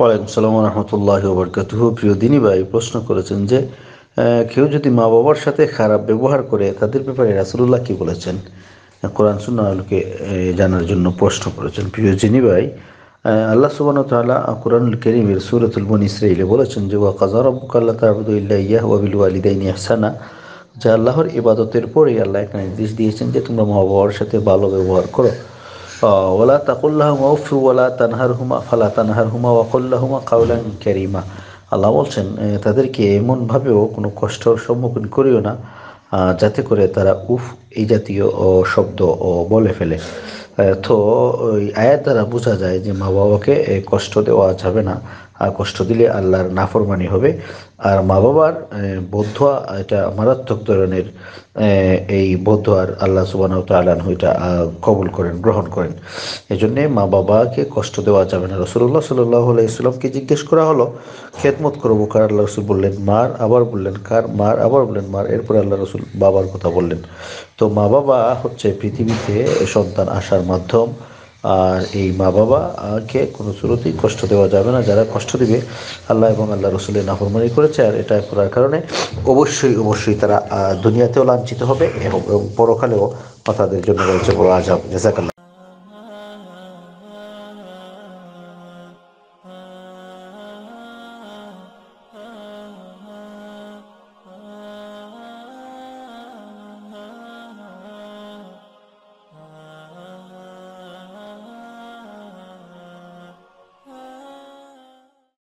ওয়ালাইকুম সালাম রহমতুল্লাহ বরকাত প্রিয় দিনী ভাই প্রশ্ন করেছেন যে কেউ যদি মা বাবার সাথে খারাপ ব্যবহার করে তাদের ব্যাপারে রাসুল্লাহ কি বলেছেন কোরআন সুন্না জানার জন্য প্রশ্ন করেছেন প্রিয় জিনী ভাই আল্লাহ সুবান তালা কোরআন করিমের সুরতুল বন ইসরাইলে বলেছেন যে ওয়া কাজার আব্বুক আল্লাহ তাবুদ ইয়া ওয়াবিল ওয়ালিদাইনি আহসানা যা আল্লাহর ইবাদতের পরেই আল্লাহ একটা নির্দেশ দিয়েছেন যে তোমরা মা বাবার সাথে ভালো ব্যবহার করো ওলা তাকুল্লাহমা উফু ওলা তানহারহুমা ফালা তানহারহুমা ওয়াকুল্লাহমা কাউলান ক্যারিমা আল্লাহ বলছেন তাদেরকে এমনভাবেও কোনো কষ্টর সম্মুখীন করিও না যাতে করে তারা উফ এই জাতীয় শব্দ বলে ফেলে তো আয়াত দ্বারা বোঝা যায় যে মা বাবাকে কষ্ট দেওয়া যাবে না আর কষ্ট দিলে আল্লাহর নাফরমানি হবে আর মা বাবার বদ্ধুয়া এটা মারাত্মক ধরনের এই আর আল্লাহ সুবানাহ তালান এটা কবুল করেন গ্রহণ করেন এই জন্যে মা বাবাকে কষ্ট দেওয়া যাবে না রসুল্লাহ সাল্লাহ ইসলামকে জিজ্ঞেস করা হলো খেদমত করবো কার আল্লাহ রসুল বললেন মার আবার বললেন কার মার আবার বললেন মার এরপরে আল্লাহ রসুল বাবার কথা বললেন তো মা বাবা হচ্ছে পৃথিবীতে সন্তান আসার মাধ্যম আর এই মা বাবাকে কোনো সুরতেই কষ্ট দেওয়া যাবে না যারা কষ্ট দিবে আল্লাহ এবং আল্লাহ রসুলের নাহরমানি করেছে আর এটা করার কারণে অবশ্যই অবশ্যই তারা দুনিয়াতেও লাঞ্ছিত হবে এবং পরকালেও তাদের জন্য রয়েছে বড় আজাব জেসাকাল্লা